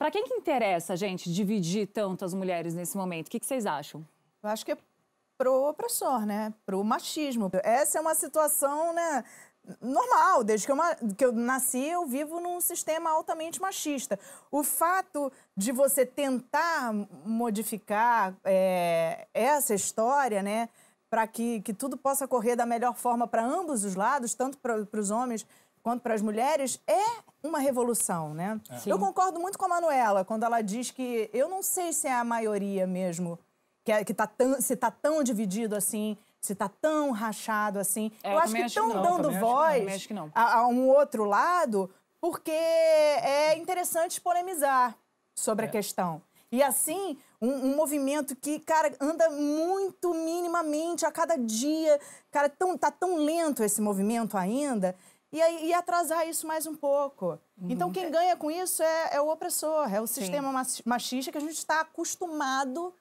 Para quem que interessa, gente, dividir tanto as mulheres nesse momento? O que, que vocês acham? Eu acho que é pro opressor, né? Pro machismo. Essa é uma situação, né? normal, desde que eu, que eu, nasci, eu vivo num sistema altamente machista. O fato de você tentar modificar é, essa história, né, para que, que tudo possa correr da melhor forma para ambos os lados, tanto para os homens quanto para as mulheres, é uma revolução, né? É. Eu concordo muito com a Manuela quando ela diz que eu não sei se é a maioria mesmo que, é, que tá tão, se tá tão dividido assim, se tá tão rachado assim. É, eu acho que estão dando voz não, a, a, um outro lado porque é interessante polemizar sobre a é. questão. E assim, um, um, movimento que, cara, anda muito minimamente a cada dia. Cara, tão, tá tão lento esse movimento ainda e, e atrasar isso mais um pouco. Uhum. Então, quem ganha com isso é, é o opressor, é o Sim. sistema machista que a gente está acostumado.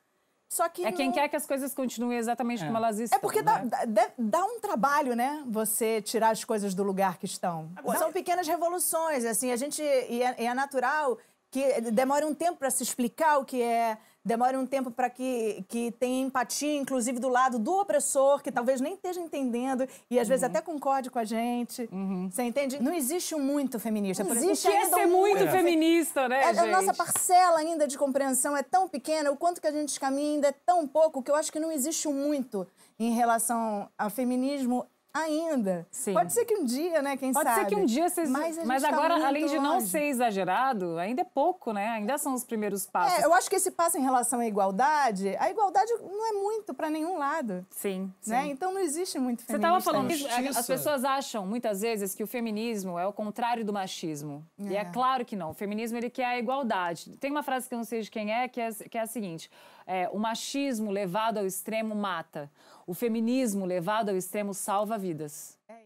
Só que é quem não... quer que as coisas continuem exatamente é. como elas estão. É porque né? dá, dá, um trabalho, né? Você tirar as coisas do lugar que estão. Agora, São pequenas revoluções, assim, a gente. E é, é natural que demora um tempo para se explicar o que é, demora um tempo para que, que tenha empatia, inclusive do lado do opressor, que talvez nem esteja entendendo e às uhum. vezes até concorde com a gente. Uhum. Você entende? Não existe um muito feminista. Não existe o é ser muito é. feminista, né, a, é, a é, nossa parcela ainda de compreensão é tão pequena, o quanto que a gente caminha ainda é tão pouco, que eu acho que não existe um muito em relação ao feminismo ainda. Sim. Pode ser que um dia, né? Quem Pode sabe. Pode ser que um dia vocês. Mas, Mas tá agora, além de não ser exagerado, ainda é pouco, né? Ainda são os primeiros é, passos. É, eu acho que esse passo em relação à igualdade, a igualdade não é muito para nenhum lado. Sim, né? Sim. Então não existe muito feminismo. Você estava falando Justiça. as pessoas acham muitas vezes que o feminismo é o contrário do machismo. É. E é claro que não. O feminismo ele quer a igualdade. Tem uma frase que eu não sei de quem é, que é, que é a seguinte: é, o machismo levado ao extremo mata. O feminismo levado ao extremo salva vidas. É